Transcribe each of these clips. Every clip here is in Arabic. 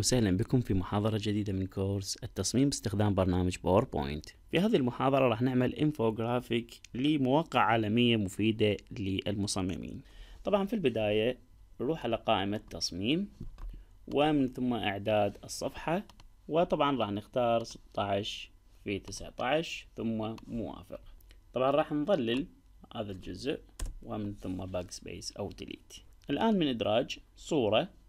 وسهلا بكم في محاضرة جديدة من كورس التصميم باستخدام برنامج باوربوينت في هذه المحاضرة راح نعمل انفوغرافيك لمواقع عالمية مفيدة للمصممين طبعا في البداية نروح على قائمة تصميم ومن ثم اعداد الصفحة وطبعا راح نختار 16 في 19 ثم موافق طبعا راح نظلل هذا الجزء ومن ثم باك سبيس او ديليت الان من ادراج صورة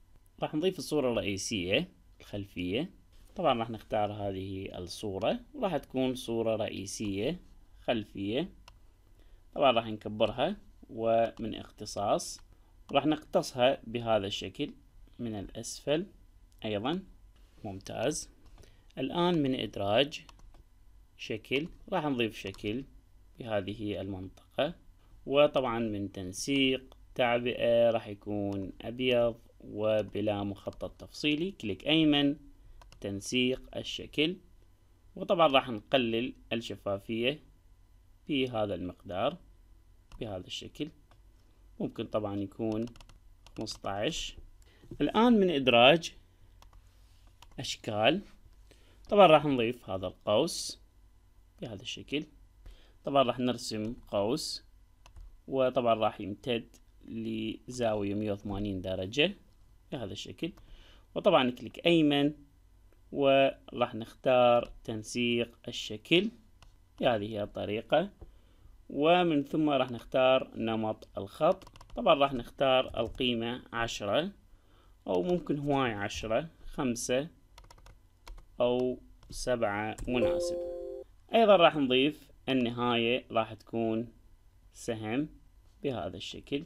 راح نضيف الصورة الرئيسية الخلفية طبعا راح نختار هذه الصورة وراح تكون صورة رئيسية خلفية طبعا راح نكبرها ومن اختصاص راح نقتصها بهذا الشكل من الأسفل أيضا ممتاز الآن من إدراج شكل راح نضيف شكل بهذه المنطقة وطبعا من تنسيق تعبئة راح يكون أبيض وبلا مخطط تفصيلي كليك أيمن تنسيق الشكل وطبعا راح نقلل الشفافية بهذا المقدار بهذا الشكل ممكن طبعا يكون 15 الآن من إدراج أشكال طبعا راح نضيف هذا القوس بهذا الشكل طبعا راح نرسم قوس وطبعا راح يمتد لزاوية 180 درجة بهذا الشكل وطبعا نكليك أيمن وراح نختار تنسيق الشكل بهذه هي الطريقة ومن ثم راح نختار نمط الخط طبعا راح نختار القيمة عشرة أو ممكن هواي عشرة خمسة أو سبعة مناسب أيضا راح نضيف النهاية راح تكون سهم بهذا الشكل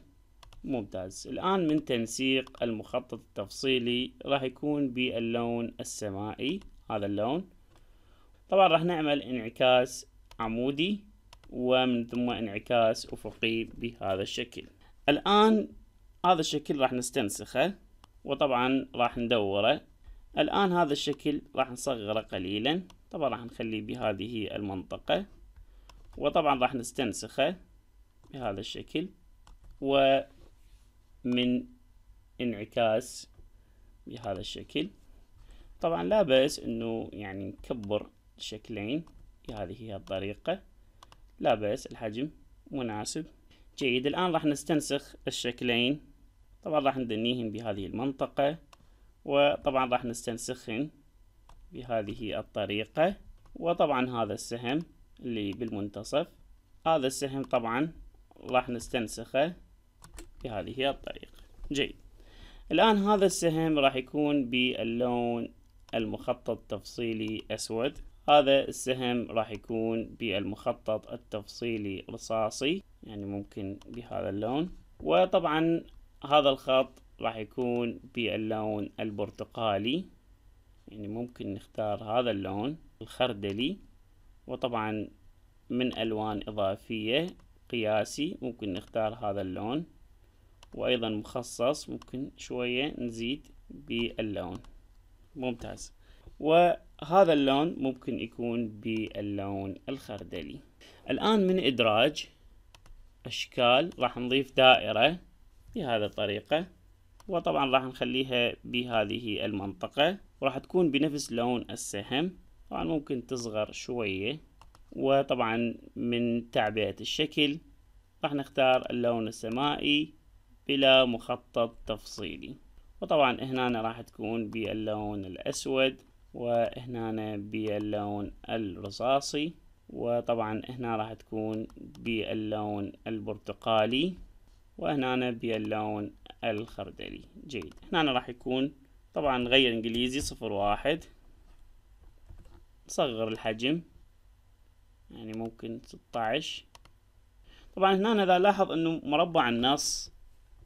ممتاز الآن من تنسيق المخطط التفصيلي راح يكون باللون السمائي هذا اللون طبعا راح نعمل انعكاس عمودي ومن ثم انعكاس أفقي بهذا الشكل الآن هذا الشكل راح نستنسخه وطبعا راح ندوره الآن هذا الشكل راح نصغره قليلا طبعا راح نخليه بهذه المنطقة وطبعا راح نستنسخه بهذا الشكل و من انعكاس بهذا الشكل طبعا لا بأس انه يعني نكبر الشكلين بهذه هي الطريقة لا بأس الحجم مناسب جيد الآن راح نستنسخ الشكلين طبعا راح ندنيهم بهذه المنطقة وطبعا راح نستنسخهن بهذه الطريقة وطبعا هذا السهم اللي بالمنتصف هذا السهم طبعا راح نستنسخه بهذه الطريقة جيد الآن هذا السهم راح يكون باللون المخطط التفصيلي أسود هذا السهم راح يكون بالمخطط التفصيلي رصاصي يعني ممكن بهذا اللون وطبعا هذا الخط راح يكون باللون البرتقالي يعني ممكن نختار هذا اللون الخردلي وطبعا من ألوان إضافية قياسي ممكن نختار هذا اللون وأيضا مخصص ممكن شوية نزيد باللون ممتاز وهذا اللون ممكن يكون باللون الخردلي الآن من إدراج أشكال راح نضيف دائرة بهذه الطريقة وطبعا راح نخليها بهذه المنطقة وراح تكون بنفس لون السهم طبعا ممكن تصغر شوية وطبعا من تعبئة الشكل راح نختار اللون السمائي بلا مخطط تفصيلي وطبعا هنا راح تكون باللون الأسود وهنا باللون الرصاصي وطبعا هنا راح تكون باللون البرتقالي وهنا باللون الخردلي جيد هنا راح يكون طبعا نغير انجليزي صفر واحد صغر الحجم يعني ممكن 16 طبعا هنا اذا لاحظ انه مربع النص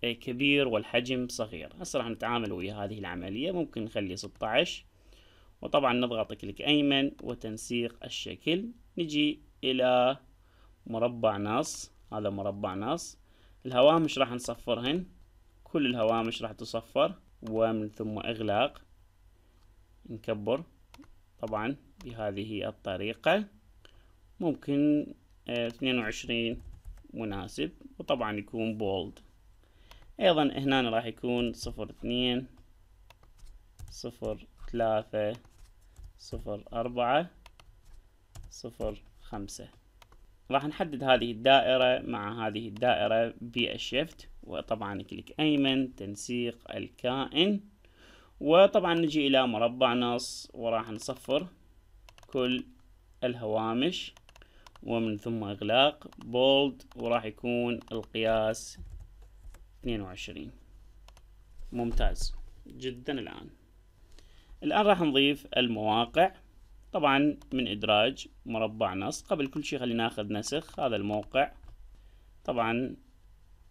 كبير والحجم صغير هسه راح نتعامل ويا هذه العملية ممكن نخلي 16 وطبعا نضغط كليك أيمن وتنسيق الشكل نجي إلى مربع نص هذا مربع نص الهوامش راح نصفرهن كل الهوامش راح تصفر ومن ثم إغلاق نكبر طبعا بهذه الطريقة ممكن 22 آه، مناسب وطبعا يكون بولد ايضا هنا راح يكون صفر اثنين صفر ثلاثة صفر أربعة صفر خمسة راح نحدد هذه الدائرة مع هذه الدائرة بالشيفت وطبعا كليك أيمن تنسيق الكائن وطبعا نجي إلى مربع نص وراح نصفر كل الهوامش ومن ثم إغلاق بولد وراح يكون القياس 22 ممتاز جدا الآن الآن راح نضيف المواقع طبعا من إدراج مربع نص قبل كل شيء خلينا ناخذ نسخ هذا الموقع طبعا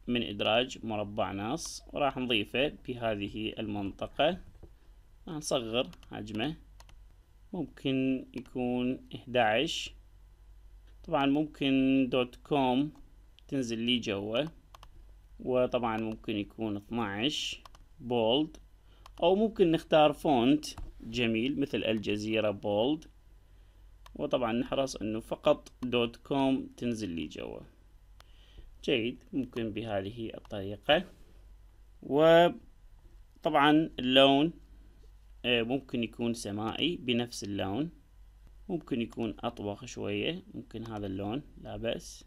من إدراج مربع نص وراح نضيفه بهذه المنطقة راح نصغر حجمه ممكن يكون 11 طبعا ممكن دوت كوم تنزل لي جوه وطبعا ممكن يكون 12 بولد او ممكن نختار فونت جميل مثل الجزيرة بولد وطبعا نحرص انه فقط دوت كوم تنزل لي جوا جيد ممكن بهذه الطريقة وطبعا اللون آه، ممكن يكون سمائي بنفس اللون ممكن يكون أطبخ شوية ممكن هذا اللون لا بأس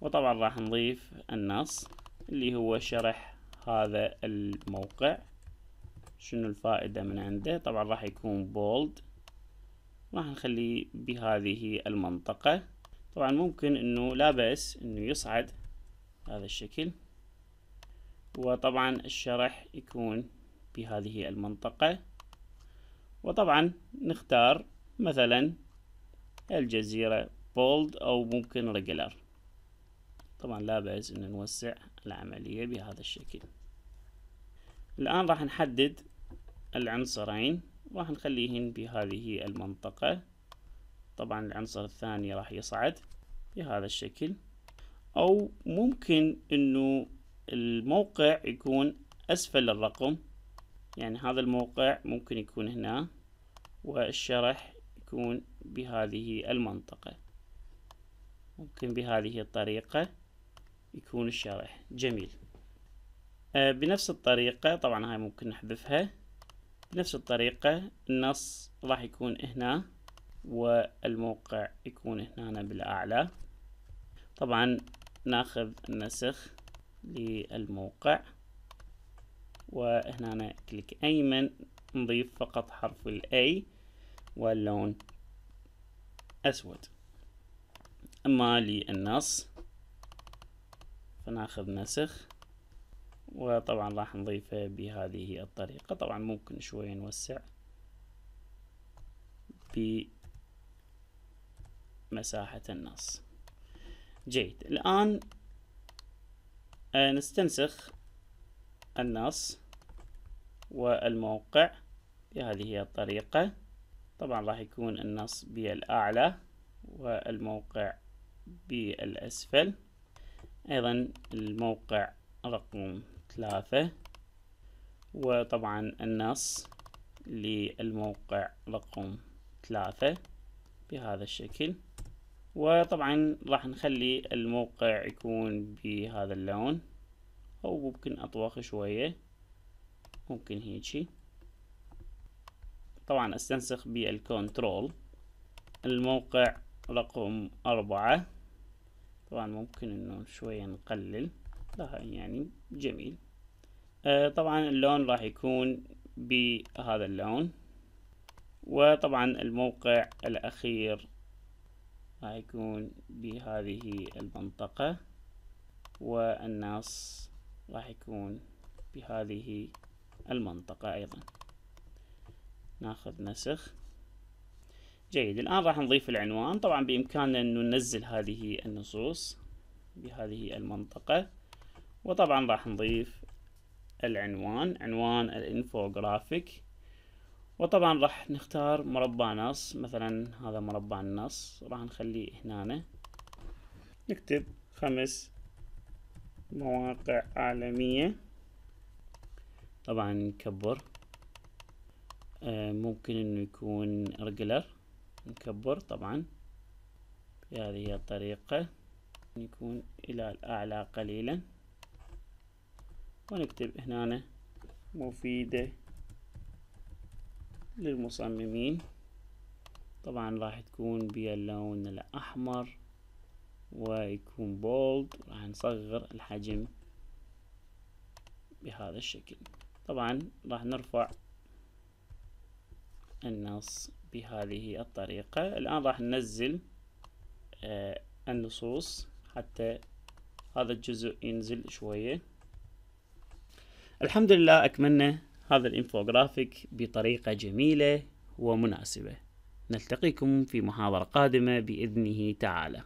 وطبعا راح نضيف النص اللي هو شرح هذا الموقع شنو الفائدة من عنده طبعا راح يكون بولد راح نخليه بهذه المنطقة طبعا ممكن انه لا بأس انه يصعد هذا الشكل وطبعا الشرح يكون بهذه المنطقة وطبعا نختار مثلا الجزيرة بولد او ممكن ريجلر طبعا لا بأس إن نوسع العملية بهذا الشكل الآن راح نحدد العنصرين راح نخليهن بهذه المنطقة طبعا العنصر الثاني راح يصعد بهذا الشكل أو ممكن إنه الموقع يكون أسفل الرقم يعني هذا الموقع ممكن يكون هنا والشرح يكون بهذه المنطقة ممكن بهذه الطريقة يكون الشرح جميل آه، بنفس الطريقة طبعا هاي ممكن نحذفها بنفس الطريقة النص راح يكون هنا والموقع يكون هنا بالأعلى طبعا ناخذ النسخ للموقع وهنا كليك أيمن نضيف فقط حرف الأي واللون أسود أما للنص فناخذ نسخ وطبعا راح نضيفه بهذه الطريقة طبعا ممكن شوية نوسع بمساحة النص جيد الآن آه، نستنسخ النص والموقع بهذه الطريقة طبعا راح يكون النص بالأعلى والموقع بالأسفل أيضا الموقع رقم ثلاثة وطبعا النص للموقع رقم ثلاثة بهذا الشكل وطبعا راح نخلي الموقع يكون بهذا اللون أو ممكن أطوخ شوية ممكن هيجي طبعا استنسخ بالكنترول الموقع رقم أربعة طبعا ممكن انه شوية نقلل لها يعني جميل آه طبعا اللون راح يكون بهذا اللون وطبعا الموقع الأخير راح يكون بهذه المنطقة والناس راح يكون بهذه المنطقة أيضا ناخذ نسخ جيد الآن راح نضيف العنوان طبعا بإمكاننا أن ننزل هذه النصوص بهذه المنطقة وطبعا راح نضيف العنوان عنوان الانفوجرافيك وطبعا راح نختار مربع نص مثلا هذا مربع النص راح نخليه هنا نكتب خمس مواقع عالمية طبعا نكبر آه، ممكن انه يكون ريجلر نكبر طبعا بهذه الطريقة يكون إلى الأعلى قليلا ونكتب هنا مفيدة للمصممين طبعا راح تكون باللون الأحمر ويكون بولد راح نصغر الحجم بهذا الشكل طبعا راح نرفع النص بهذه الطريقة الآن راح ننزل آه النصوص حتى هذا الجزء ينزل شوية الحمد لله أكملنا هذا الانفوغرافيك بطريقة جميلة ومناسبة نلتقيكم في محاضرة قادمة بإذنه تعالى